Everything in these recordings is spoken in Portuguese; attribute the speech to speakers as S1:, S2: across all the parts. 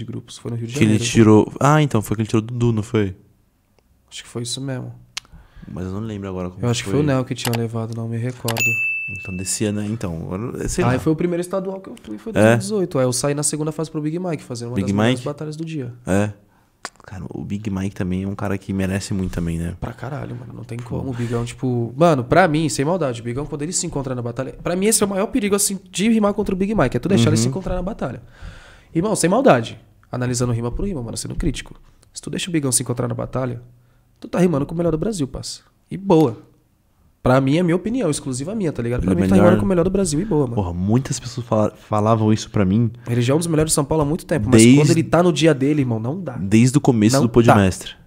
S1: de grupos, foi no Rio de Janeiro. Que ele né? tirou.
S2: Ah, então, foi que ele tirou do Dudu, não foi?
S1: Acho que foi isso mesmo. Mas eu não lembro agora como Eu acho que foi o Neo que tinha levado, não me recordo.
S2: Então, desse ano, então. Sei lá. Aí foi o
S1: primeiro estadual que eu fui, foi 2018. É? Aí eu saí na segunda fase pro Big Mike, fazer uma Big das maiores batalhas do dia.
S2: É. Cara, o Big Mike também é um cara que merece muito também, né?
S1: Pra caralho, mano. Não tem como. O Bigão, tipo. Mano, pra mim, sem maldade, o Bigão, quando ele se encontra na batalha. Pra mim, esse é o maior perigo, assim, de rimar contra o Big Mike. É tu deixar uhum. ele se uhum. encontrar na batalha. Irmão, sem maldade analisando rima por rima, mano, sendo crítico. Se tu deixa o Bigão se encontrar na batalha, tu tá rimando com o melhor do Brasil, passa. E boa. Pra mim, é minha opinião, exclusiva minha, tá ligado? Pra ele é mim, tá melhor... tá rimando com o melhor do Brasil e boa, mano. Porra,
S2: muitas pessoas falavam isso pra mim.
S1: Ele já é um dos melhores de São Paulo há muito tempo, Desde... mas quando ele tá no dia dele, irmão, não dá. Desde
S2: o começo não do Podmestre. Tá.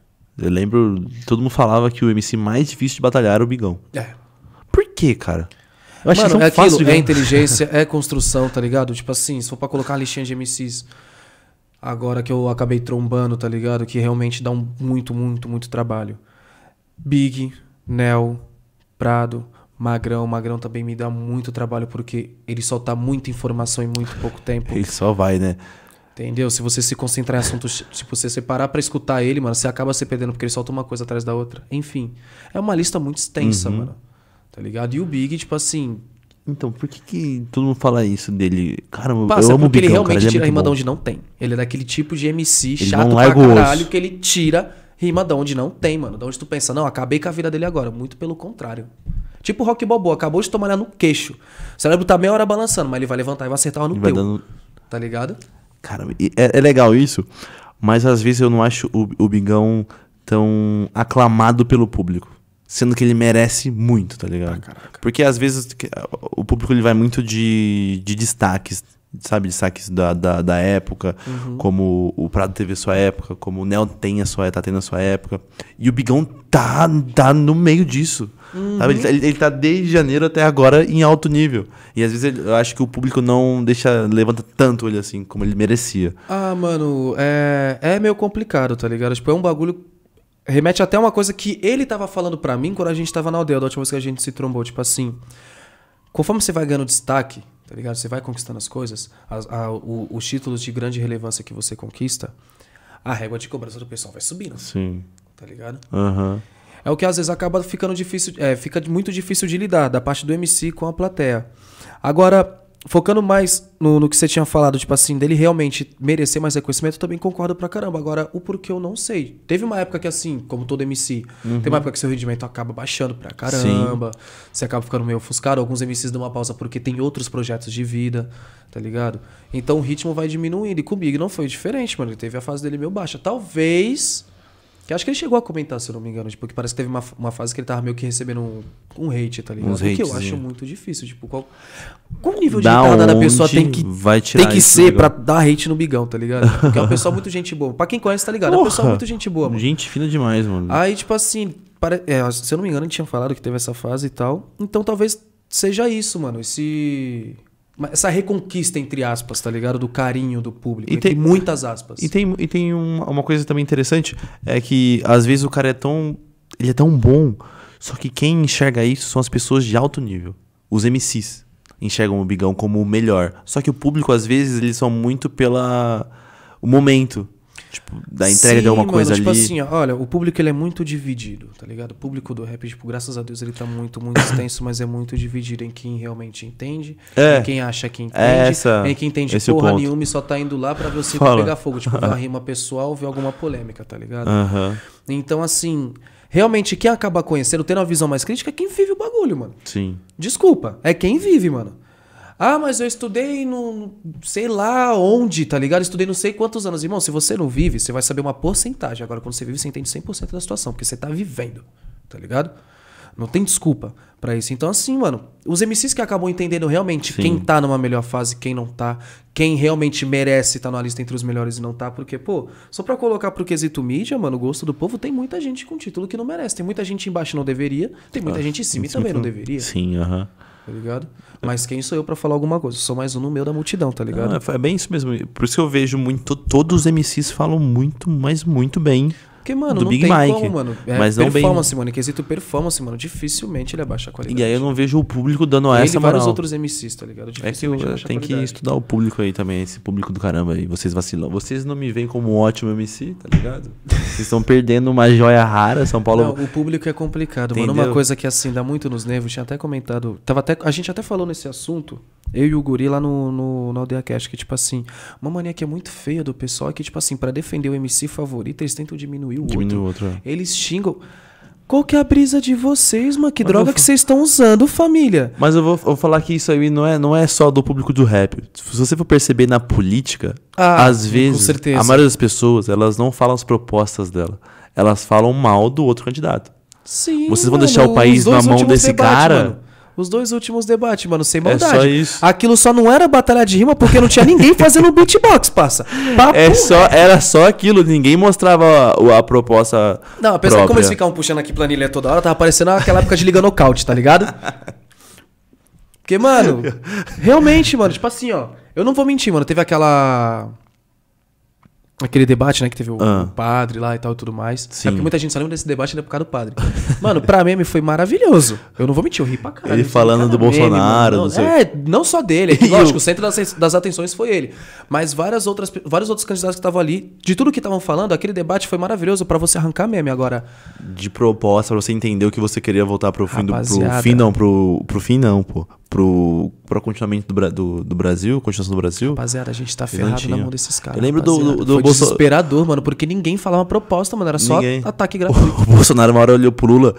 S2: Eu lembro, todo mundo falava que o MC mais difícil de batalhar era o Bigão. É. Por quê, cara?
S1: Eu acho mano, que é, é inteligência, é construção, tá ligado? Tipo assim, se for pra colocar a listinha de MCs agora que eu acabei trombando, tá ligado? Que realmente dá um muito, muito, muito trabalho. Big, Nel, Prado, Magrão. Magrão também me dá muito trabalho porque ele solta tá muita informação em muito pouco tempo. ele só vai, né? Entendeu? Se você se concentrar em assuntos, se você separar para escutar ele, mano, você acaba se perdendo porque ele solta uma coisa atrás da outra. Enfim, é uma lista muito extensa, uhum. mano. Tá ligado? E o Big, tipo assim, então,
S2: por que, que todo mundo fala isso dele? Caramba, eu amo o Bigão, ele realmente cara, ele é tira é rima bom. de
S1: onde não tem. Ele é daquele tipo de MC ele chato pra caralho que ele tira rima de onde não tem, mano. De onde tu pensa, não, acabei com a vida dele agora. Muito pelo contrário. Tipo o Rock Bobo acabou de tomar no queixo. O cérebro tá meia hora balançando, mas ele vai levantar e vai acertar no ele teu. Dando... Tá ligado?
S2: Cara, é, é, legal isso, mas às vezes eu não acho o, o Bigão tão aclamado pelo público sendo que ele merece muito, tá ligado? Ah, Porque às vezes o público ele vai muito de, de destaques, sabe? Destaques da, da, da época, uhum. como o Prado teve a sua época, como o Neo tem a sua, tá tendo a sua época. E o Bigão tá, tá no meio disso. Uhum. Ele, ele, ele, tá desde janeiro até agora em alto nível. E às vezes ele, eu acho que o público não deixa, levanta tanto ele assim, como ele merecia.
S1: Ah, mano, é, é meio complicado, tá ligado? Tipo, é um bagulho remete até uma coisa que ele tava falando para mim quando a gente tava na aldeia, da última vez que a gente se trombou. Tipo assim, conforme você vai ganhando destaque, tá ligado? Você vai conquistando as coisas, as, a, o, os títulos de grande relevância que você conquista, a régua de cobrança do pessoal vai subindo. Sim. Tá ligado? Aham. Uhum. É o que às vezes acaba ficando difícil, é, fica muito difícil de lidar da parte do MC com a plateia. Agora, focando mais no, no, que você tinha falado, tipo assim, dele realmente merecer mais reconhecimento, eu também concordo pra caramba. Agora, o porquê eu não sei. Teve uma época que, assim, como todo MC, uhum. tem uma uhum. época que seu rendimento acaba baixando pra caramba. Sim. Você acaba ficando meio ofuscado. Alguns MCs dão uma pausa porque tem outros projetos de vida, tá ligado? Então o ritmo vai diminuindo. E comigo não foi diferente, mano. Ele teve a fase dele meio baixa. Talvez que acho que ele chegou a comentar, se eu não me engano, tipo, que parece que teve uma, uma fase que ele tava meio que recebendo um, um hate, tá ligado? Uns que eu acho muito difícil, tipo, qual, qual nível de entrada da pessoa tem que, vai tem que ser tá pra dar hate no bigão, tá ligado? Porque é uma pessoa muito gente boa. Pra quem conhece, tá ligado? Porra, é uma pessoa muito gente boa, mano.
S2: Gente fina demais, mano.
S1: Aí, tipo assim, pare... é, se eu não me engano, a gente tinha falado que teve essa fase e tal. Então talvez seja isso, mano. Esse essa reconquista, entre aspas, tá ligado? Do carinho do público. E, tem, muitas aspas. E
S2: tem, e tem uma coisa também interessante, é que às vezes o cara é tão. Ele é tão bom, só que quem enxerga isso são as pessoas de alto nível. Os MCs enxergam o Bigão como o melhor. Só que o público, às vezes, eles são muito pela. o momento. Tipo, da entrega Sim, de alguma mano, coisa tipo ali. Tipo assim,
S1: olha, o público ele é muito dividido, tá ligado? O público do rap, tipo, graças a Deus ele tá muito, muito extenso, mas é muito dividido em quem realmente entende, é. em quem acha que entende, é essa, em quem entende porra nenhuma e só tá indo lá pra ver o circo pegar fogo. Tipo, uma rima pessoal, ver alguma polêmica, tá ligado? Uhum. Então, assim, realmente quem acaba conhecendo, tendo uma visão mais crítica, é quem vive o bagulho, mano. Sim. Desculpa, é quem vive, mano. Ah, mas eu estudei no. sei lá onde, tá ligado? Estudei não sei quantos anos. Irmão, se você não vive, você vai saber uma porcentagem. Agora, quando você vive, você entende 100% da situação, porque você tá vivendo, tá ligado? Não tem desculpa para isso. Então, assim, mano, os MCs que acabam entendendo realmente Sim. quem tá numa melhor fase, quem não tá, quem realmente merece estar tá na lista entre os melhores e não tá, porque, pô, só pra colocar pro quesito mídia, mano, o gosto do povo, tem muita gente com título que não merece. Tem muita gente embaixo não deveria, tem muita ah, gente em cima e também não deveria. Sim, aham. Uh -huh. Tá ligado? Mas quem sou eu para falar alguma coisa? Eu sou mais um no meio da multidão, tá ligado? Não,
S2: ah, é bem isso mesmo. Por isso que eu vejo muito. Todos os MCs falam muito, mas muito bem. Porque, mano, do não Big tem Mike. como, mano. É, mas não performance,
S1: bem... mano. Em quesito performance, mano. Dificilmente ele abaixa a qualidade. E aí
S2: eu não vejo o público dando ele essa, mano. vários outros
S1: MCs, tá ligado? É que eu,
S2: eu tenho que estudar o público aí também, esse público do caramba aí. Vocês vacilam. Vocês não me veem como um ótimo MC, tá ligado? Vocês estão perdendo uma joia rara, São Paulo.
S1: Não, o público é complicado, Entendeu? mano. Uma coisa que, assim, dá muito nos nervos. Tinha até comentado. Tava até, a gente até falou nesse assunto eu e o Guri lá no, no, no Aldeia Cash, que tipo assim, uma mania que é muito feia do pessoal é que, tipo assim, para defender o MC favorito, eles tentam diminuir o Diminui outro. outro é. Eles xingam. Qual que é a brisa de vocês, mano? Que Mas droga que vocês estão usando, família?
S2: Mas eu vou, vou, falar que isso aí não é, não é só do público do rap. Se você for perceber na política, ah, às vezes, a maioria das pessoas, elas não falam as propostas dela. Elas falam mal do outro candidato.
S1: Sim. Vocês vão mano, deixar o país na mão desse debate, cara? Mano. Os dois últimos debates, mano, sem é maldade. É só isso. Aquilo só não era batalha de rima porque não tinha ninguém fazendo beatbox, passa. Papo é
S2: só, era só aquilo, ninguém mostrava a, a proposta. Não, apesar de como eles ficavam
S1: puxando aqui planilha toda hora, tava parecendo aquela época de Liga Nocaute, tá ligado? Porque, mano, realmente, mano, tipo assim, ó. Eu não vou mentir, mano, teve aquela. Aquele debate, né, que teve o, ah. padre lá e tal e tudo mais. É Sim. É porque muita gente só lembra desse debate ainda é por causa do padre. Mano, pra meme foi maravilhoso. Eu não vou mentir, eu ri pra caralho. Ele falando do Bolsonaro, meme, não, sei. É, não só dele. É lógico, o centro das, das, atenções foi ele. Mas várias outras, vários outros candidatos que estavam ali, de tudo que estavam falando, aquele debate foi maravilhoso para você arrancar meme agora. De proposta, pra você entender o que você queria voltar pro fim Rapaziada. do. Pro fim não,
S2: pro, pro fim não, pô pro, pro continuamento do, do, do, Brasil, continuação do Brasil. Rapaziada, a gente tá ferrado na mão desses caras. Eu lembro do, do, Bolsonaro. desesperador,
S1: mano, porque ninguém falava proposta, mano. Era só ninguém. ataque gratuito.
S2: O Bolsonaro uma hora olhou pro Lula.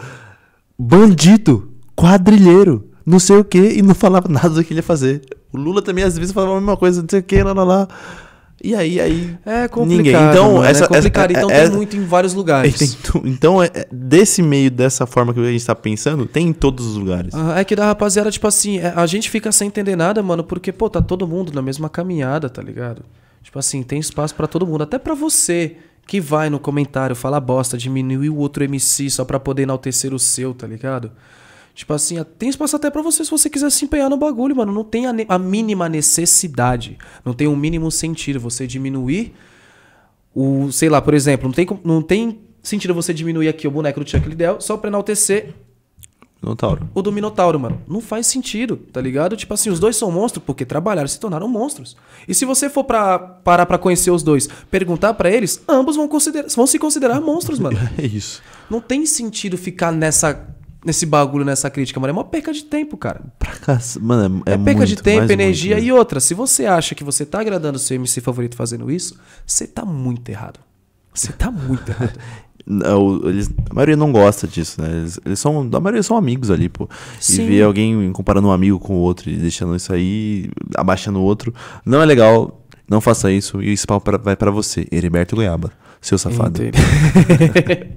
S2: Bandido, quadrilheiro, não sei o quê, e não falava nada do que ele ia fazer. O Lula também às vezes falava a mesma coisa, não sei o quê, lá, lá, lá. E aí, aí. É
S1: complicado. Ninguém. Então, mano, é essa, é complicado. Então essa, então tem muito em vários lugares.
S2: Tu, então, é, é, desse meio, dessa forma que a gente tá pensando, tem em todos os lugares.
S1: Ah, é que da rapaziada, tipo assim, é, a gente fica sem entender nada, mano, porque, pô, tá todo mundo na mesma caminhada, tá ligado? Tipo assim, tem espaço para todo mundo. Até para você que vai no comentário falar bosta, diminuir o outro MC só pra poder enaltecer o seu, tá ligado? Tipo assim, tem espaço até para você se você quiser se empenhar no bagulho, mano. Não tem a, a mínima necessidade. Não tem o um mínimo sentido você diminuir o, sei lá, por exemplo, não tem, não tem sentido você diminuir aqui o boneco do Chuck Liddell só pra enaltecer Minotauro. O do Minotauro, mano. Não faz sentido, tá ligado? Tipo assim, os dois são monstros porque trabalharam, se tornaram monstros. E se você for pra, parar pra conhecer os dois, perguntar para eles, ambos vão, considerar, vão se considerar monstros, mano. é isso. Não tem sentido ficar nessa nesse bagulho, nessa crítica, mano. É uma perca de tempo, cara.
S2: Pra mano, é, é, é perca muito, de tempo, energia muito.
S1: e outra. Se você acha que você tá agradando seu MC favorito fazendo isso, você tá muito errado. Você tá muito
S2: errado. Não, eles, a maioria não gosta disso, né? Eles, eles, são, a maioria são amigos ali, pô. Sim. E ver alguém comparando um amigo com o outro e deixando isso aí, abaixando o outro, não é legal. Não faça isso e o spawn vai para você, Heriberto Goiaba, seu safado.